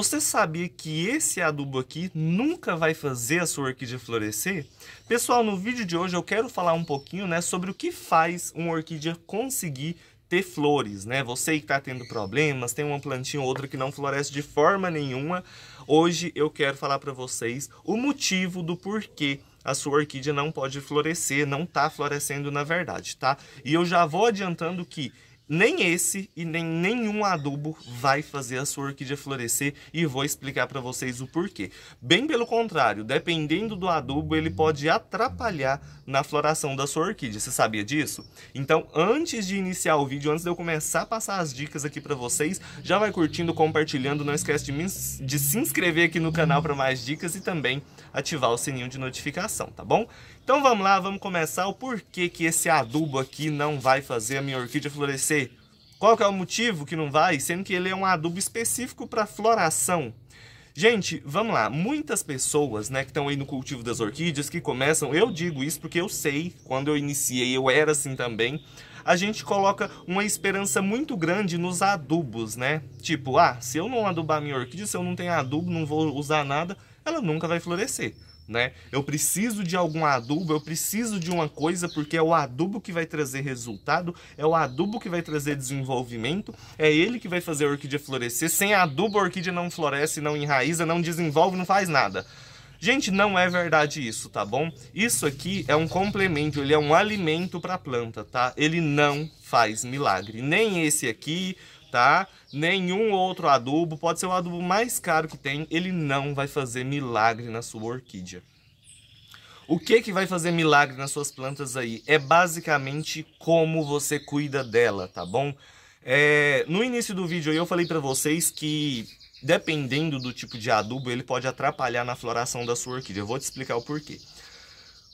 Você sabia que esse adubo aqui nunca vai fazer a sua orquídea florescer? Pessoal, no vídeo de hoje eu quero falar um pouquinho né, sobre o que faz uma orquídea conseguir ter flores, né? Você que está tendo problemas, tem uma plantinha ou outra que não floresce de forma nenhuma. Hoje eu quero falar para vocês o motivo do porquê a sua orquídea não pode florescer, não está florescendo na verdade, tá? E eu já vou adiantando que nem esse e nem nenhum adubo vai fazer a sua orquídea florescer e vou explicar para vocês o porquê. Bem pelo contrário, dependendo do adubo, ele pode atrapalhar na floração da sua orquídea. Você sabia disso? Então, antes de iniciar o vídeo, antes de eu começar a passar as dicas aqui para vocês, já vai curtindo, compartilhando, não esquece de, me, de se inscrever aqui no canal para mais dicas e também ativar o sininho de notificação, tá bom? Então vamos lá, vamos começar o porquê que esse adubo aqui não vai fazer a minha orquídea florescer. Qual que é o motivo que não vai, sendo que ele é um adubo específico para floração? Gente, vamos lá, muitas pessoas né, que estão aí no cultivo das orquídeas, que começam, eu digo isso porque eu sei, quando eu iniciei eu era assim também, a gente coloca uma esperança muito grande nos adubos, né? Tipo, ah, se eu não adubar minha orquídea, se eu não tenho adubo, não vou usar nada, ela nunca vai florescer né? Eu preciso de algum adubo, eu preciso de uma coisa, porque é o adubo que vai trazer resultado, é o adubo que vai trazer desenvolvimento, é ele que vai fazer a orquídea florescer. Sem adubo, a orquídea não floresce, não enraiza, não desenvolve, não faz nada. Gente, não é verdade isso, tá bom? Isso aqui é um complemento, ele é um alimento para a planta, tá? Ele não faz milagre. Nem esse aqui, tá? Nenhum outro adubo, pode ser o adubo mais caro que tem, ele não vai fazer milagre na sua orquídea. O que que vai fazer milagre nas suas plantas aí? É basicamente como você cuida dela, tá bom? É, no início do vídeo eu falei para vocês que dependendo do tipo de adubo, ele pode atrapalhar na floração da sua orquídea. Eu vou te explicar o porquê.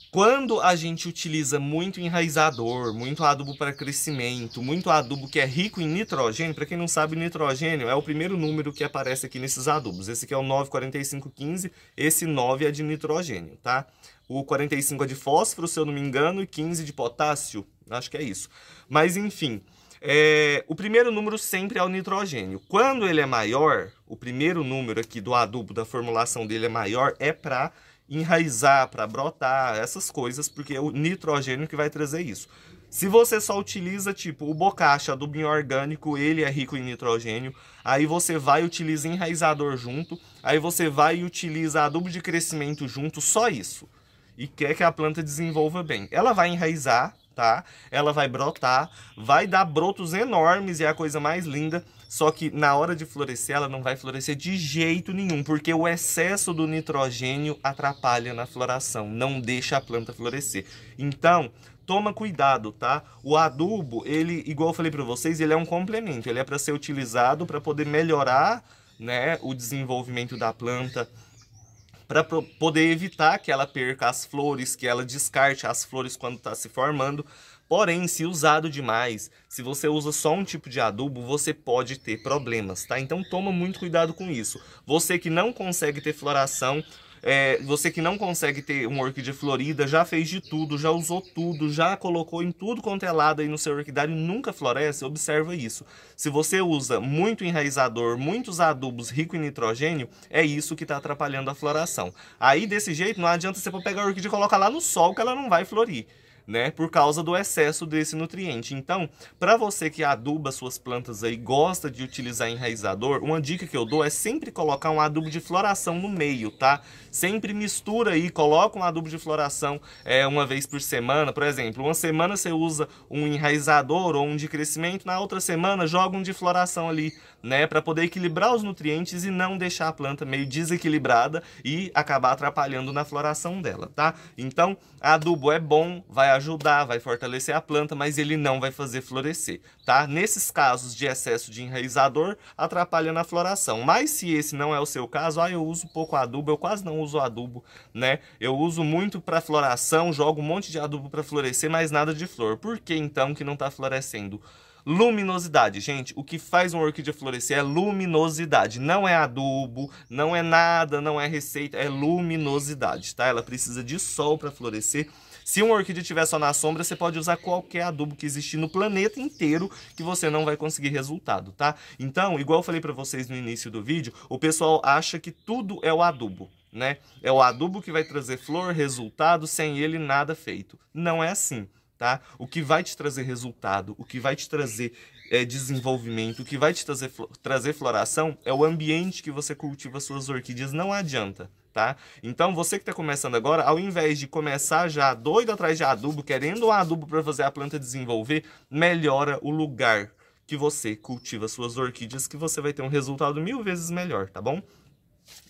Quando a gente utiliza muito enraizador, muito adubo para crescimento, muito adubo que é rico em nitrogênio, para quem não sabe, nitrogênio é o primeiro número que aparece aqui nesses adubos. Esse aqui é o 94515, esse 9 é de nitrogênio, tá? O 45 é de fósforo, se eu não me engano, e 15 de potássio, acho que é isso. Mas enfim, é, o primeiro número sempre é o nitrogênio. Quando ele é maior, o primeiro número aqui do adubo, da formulação dele é maior, é para enraizar, para brotar, essas coisas, porque é o nitrogênio que vai trazer isso. Se você só utiliza, tipo, o bocacha, adubinho orgânico, ele é rico em nitrogênio, aí você vai e utiliza enraizador junto, aí você vai e utiliza adubo de crescimento junto, só isso. E quer que a planta desenvolva bem. Ela vai enraizar, Tá? ela vai brotar, vai dar brotos enormes e é a coisa mais linda. Só que na hora de florescer, ela não vai florescer de jeito nenhum, porque o excesso do nitrogênio atrapalha na floração, não deixa a planta florescer. Então, toma cuidado, tá? O adubo, ele, igual eu falei para vocês, ele é um complemento, ele é para ser utilizado para poder melhorar, né, o desenvolvimento da planta, para poder evitar que ela perca as flores, que ela descarte as flores quando está se formando. Porém, se usado demais, se você usa só um tipo de adubo, você pode ter problemas, tá? Então toma muito cuidado com isso. Você que não consegue ter floração, é, você que não consegue ter uma orquídea florida, já fez de tudo, já usou tudo, já colocou em tudo quanto é lado aí no seu orquidário e nunca floresce, observa isso. Se você usa muito enraizador, muitos adubos ricos em nitrogênio, é isso que está atrapalhando a floração. Aí, desse jeito, não adianta você pegar a orquídea e colocar lá no sol que ela não vai florir né? Por causa do excesso desse nutriente. Então, para você que aduba suas plantas aí, gosta de utilizar enraizador, uma dica que eu dou é sempre colocar um adubo de floração no meio, tá? Sempre mistura aí, coloca um adubo de floração é, uma vez por semana, por exemplo. Uma semana você usa um enraizador ou um de crescimento, na outra semana joga um de floração ali, né? Para poder equilibrar os nutrientes e não deixar a planta meio desequilibrada e acabar atrapalhando na floração dela, tá? Então, adubo é bom, vai ajudar, vai fortalecer a planta, mas ele não vai fazer florescer, tá? Nesses casos de excesso de enraizador, atrapalha na floração. Mas se esse não é o seu caso, ah, eu uso pouco adubo, eu quase não uso adubo, né? Eu uso muito para floração, jogo um monte de adubo para florescer, mas nada de flor. Por que então que não está florescendo? Luminosidade, gente, o que faz uma orquídea florescer é luminosidade, não é adubo, não é nada, não é receita, é luminosidade, tá? Ela precisa de sol para florescer se uma orquídea estiver só na sombra, você pode usar qualquer adubo que existir no planeta inteiro que você não vai conseguir resultado, tá? Então, igual eu falei para vocês no início do vídeo, o pessoal acha que tudo é o adubo. Né? É o adubo que vai trazer flor, resultado, sem ele nada feito. Não é assim, tá? O que vai te trazer resultado, o que vai te trazer é, desenvolvimento, o que vai te trazer, trazer floração é o ambiente que você cultiva suas orquídeas, não adianta, tá? Então, você que está começando agora, ao invés de começar já doido atrás de adubo, querendo um adubo para fazer a planta desenvolver, melhora o lugar que você cultiva suas orquídeas, que você vai ter um resultado mil vezes melhor, tá bom?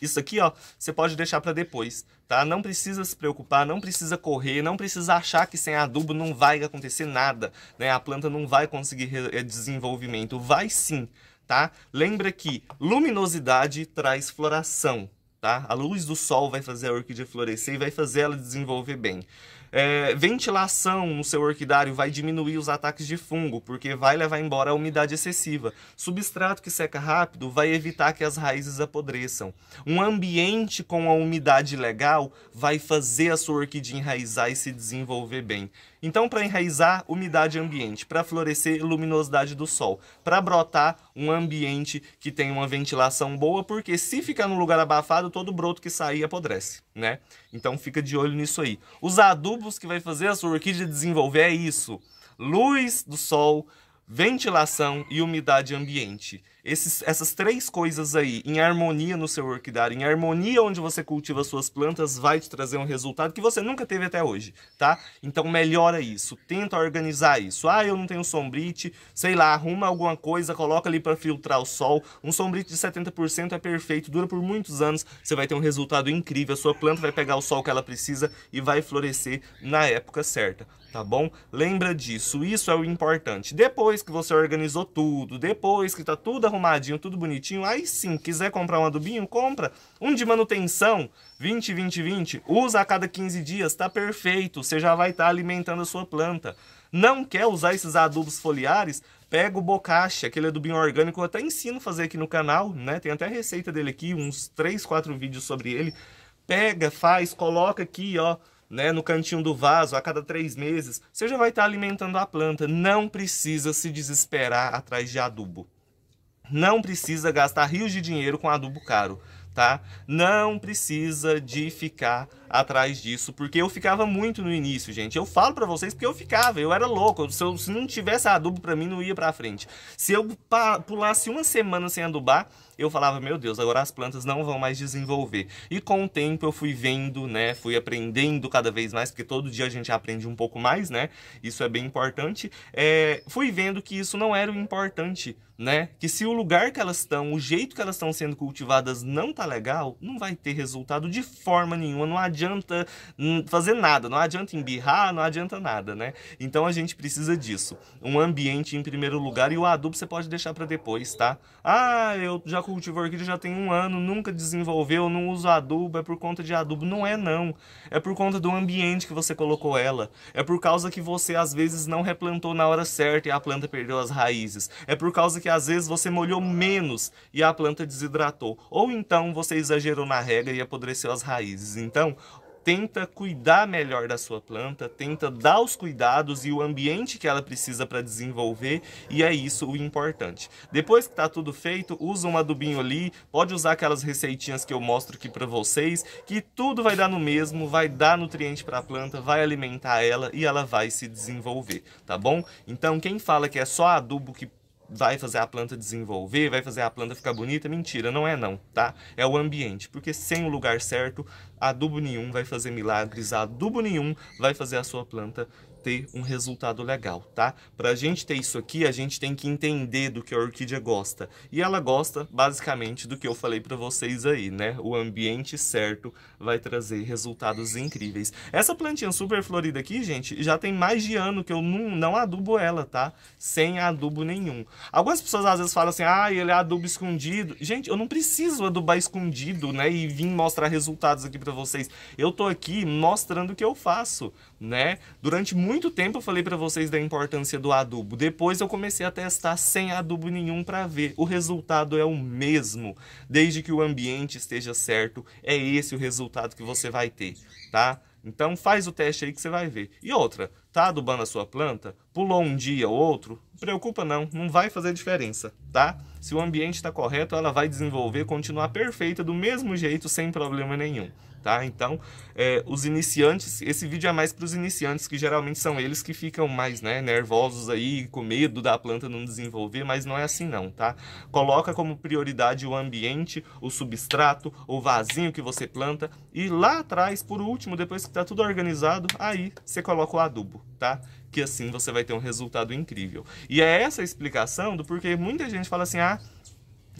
Isso aqui, ó, você pode deixar para depois, tá? Não precisa se preocupar, não precisa correr, não precisa achar que sem adubo não vai acontecer nada, né? A planta não vai conseguir eh, desenvolvimento, vai sim, tá? Lembra que luminosidade traz floração, tá? A luz do sol vai fazer a orquídea florescer e vai fazer ela desenvolver bem. É, ventilação no seu orquidário vai diminuir os ataques de fungo, porque vai levar embora a umidade excessiva. Substrato que seca rápido vai evitar que as raízes apodreçam. Um ambiente com a umidade legal vai fazer a sua orquídea enraizar e se desenvolver bem. Então, para enraizar, umidade ambiente. Para florescer, luminosidade do sol. Para brotar, um ambiente que tem uma ventilação boa, porque se ficar no lugar abafado, todo broto que sair apodrece, né? Então, fica de olho nisso aí. Os adultos tubos que vai fazer a sua orquídea desenvolver é isso: luz do sol, ventilação e umidade ambiente esses, essas três coisas aí, em harmonia no seu orquidário, em harmonia onde você cultiva suas plantas, vai te trazer um resultado que você nunca teve até hoje, tá? Então melhora isso, tenta organizar isso. Ah, eu não tenho sombrite, sei lá, arruma alguma coisa, coloca ali para filtrar o sol. Um sombrite de 70% é perfeito, dura por muitos anos, você vai ter um resultado incrível, a sua planta vai pegar o sol que ela precisa e vai florescer na época certa tá bom? Lembra disso, isso é o importante. Depois que você organizou tudo, depois que tá tudo arrumado, arrumadinho, tudo bonitinho, aí sim, quiser comprar um adubinho, compra. Um de manutenção, 20, 20, 20, usa a cada 15 dias, tá perfeito, você já vai estar tá alimentando a sua planta. Não quer usar esses adubos foliares? Pega o bocache, aquele adubinho é orgânico, eu até ensino a fazer aqui no canal, né? Tem até a receita dele aqui, uns 3, 4 vídeos sobre ele. Pega, faz, coloca aqui, ó, né, no cantinho do vaso a cada três meses, você já vai estar tá alimentando a planta. Não precisa se desesperar atrás de adubo. Não precisa gastar rios de dinheiro com adubo caro, tá? Não precisa de ficar atrás disso, porque eu ficava muito no início, gente. Eu falo para vocês porque eu ficava, eu era louco. Se, eu, se não tivesse adubo para mim, não ia para frente. Se eu pulasse uma semana sem adubar, eu falava, meu Deus, agora as plantas não vão mais desenvolver. E com o tempo eu fui vendo, né, fui aprendendo cada vez mais, porque todo dia a gente aprende um pouco mais, né, isso é bem importante. É, fui vendo que isso não era o importante, né, que se o lugar que elas estão, o jeito que elas estão sendo cultivadas não tá legal, não vai ter resultado de forma nenhuma, não adianta hum, fazer nada, não adianta embirrar, não adianta nada, né. Então a gente precisa disso, um ambiente em primeiro lugar e o adubo você pode deixar para depois, tá? Ah, eu já cultivou orquídea já tem um ano, nunca desenvolveu, não usa adubo, é por conta de adubo. Não é não. É por conta do ambiente que você colocou ela. É por causa que você às vezes não replantou na hora certa e a planta perdeu as raízes. É por causa que às vezes você molhou menos e a planta desidratou. Ou então você exagerou na rega e apodreceu as raízes. Então, tenta cuidar melhor da sua planta, tenta dar os cuidados e o ambiente que ela precisa para desenvolver, e é isso o importante. Depois que está tudo feito, usa um adubinho ali, pode usar aquelas receitinhas que eu mostro aqui para vocês, que tudo vai dar no mesmo, vai dar nutriente para a planta, vai alimentar ela e ela vai se desenvolver, tá bom? Então quem fala que é só adubo que vai fazer a planta desenvolver, vai fazer a planta ficar bonita, mentira, não é não, tá? É o ambiente, porque sem o lugar certo, Adubo nenhum vai fazer milagres, adubo nenhum vai fazer a sua planta ter um resultado legal, tá? Para a gente ter isso aqui, a gente tem que entender do que a orquídea gosta. E ela gosta basicamente do que eu falei para vocês aí, né? O ambiente certo vai trazer resultados incríveis. Essa plantinha super florida aqui, gente, já tem mais de ano que eu não, não adubo ela, tá? Sem adubo nenhum. Algumas pessoas às vezes falam assim, ah, ele é adubo escondido. Gente, eu não preciso adubar escondido, né? E vir mostrar resultados aqui para para vocês. Eu tô aqui mostrando o que eu faço, né? Durante muito tempo eu falei para vocês da importância do adubo. Depois eu comecei a testar sem adubo nenhum para ver. O resultado é o mesmo, desde que o ambiente esteja certo. É esse o resultado que você vai ter, tá? Então faz o teste aí que você vai ver. E outra, tá adubando a sua planta? Pulou um dia ou outro? Preocupa não, não vai fazer diferença, tá? Se o ambiente está correto, ela vai desenvolver, continuar perfeita do mesmo jeito, sem problema nenhum tá? Então, é, os iniciantes, esse vídeo é mais para os iniciantes, que geralmente são eles que ficam mais né, nervosos aí, com medo da planta não desenvolver, mas não é assim não, tá? Coloca como prioridade o ambiente, o substrato, o vasinho que você planta e lá atrás, por último, depois que está tudo organizado, aí você coloca o adubo, tá? Que assim você vai ter um resultado incrível. E é essa a explicação do porquê muita gente fala assim, ah,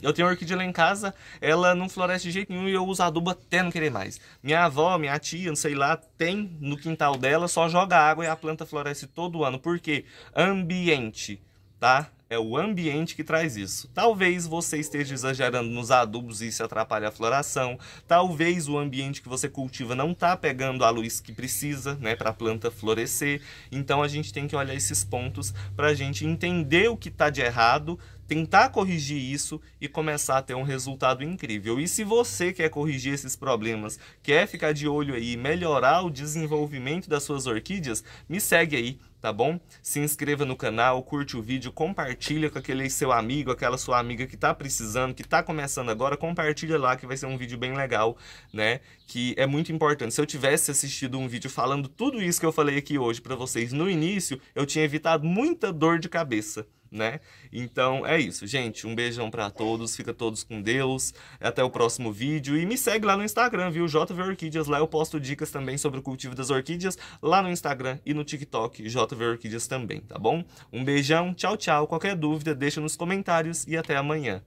eu tenho orquídea lá em casa, ela não floresce de jeito nenhum e eu uso adubo até não querer mais. Minha avó, minha tia, não sei lá, tem no quintal dela, só joga água e a planta floresce todo ano. Por quê? Ambiente, tá? É o ambiente que traz isso. Talvez você esteja exagerando nos adubos e isso atrapalhe a floração. Talvez o ambiente que você cultiva não está pegando a luz que precisa né, para a planta florescer. Então a gente tem que olhar esses pontos para a gente entender o que está de errado, tentar corrigir isso e começar a ter um resultado incrível. E se você quer corrigir esses problemas, quer ficar de olho aí e melhorar o desenvolvimento das suas orquídeas, me segue aí tá bom? Se inscreva no canal, curte o vídeo, compartilha com aquele seu amigo, aquela sua amiga que tá precisando, que tá começando agora, compartilha lá que vai ser um vídeo bem legal, né? Que é muito importante. Se eu tivesse assistido um vídeo falando tudo isso que eu falei aqui hoje para vocês no início, eu tinha evitado muita dor de cabeça né? Então é isso, gente. Um beijão para todos, fica todos com Deus. Até o próximo vídeo e me segue lá no Instagram, viu? JV Orquídeas, lá eu posto dicas também sobre o cultivo das orquídeas, lá no Instagram e no TikTok, JV Orquídeas também, tá bom? Um beijão, tchau, tchau. Qualquer dúvida, deixa nos comentários e até amanhã.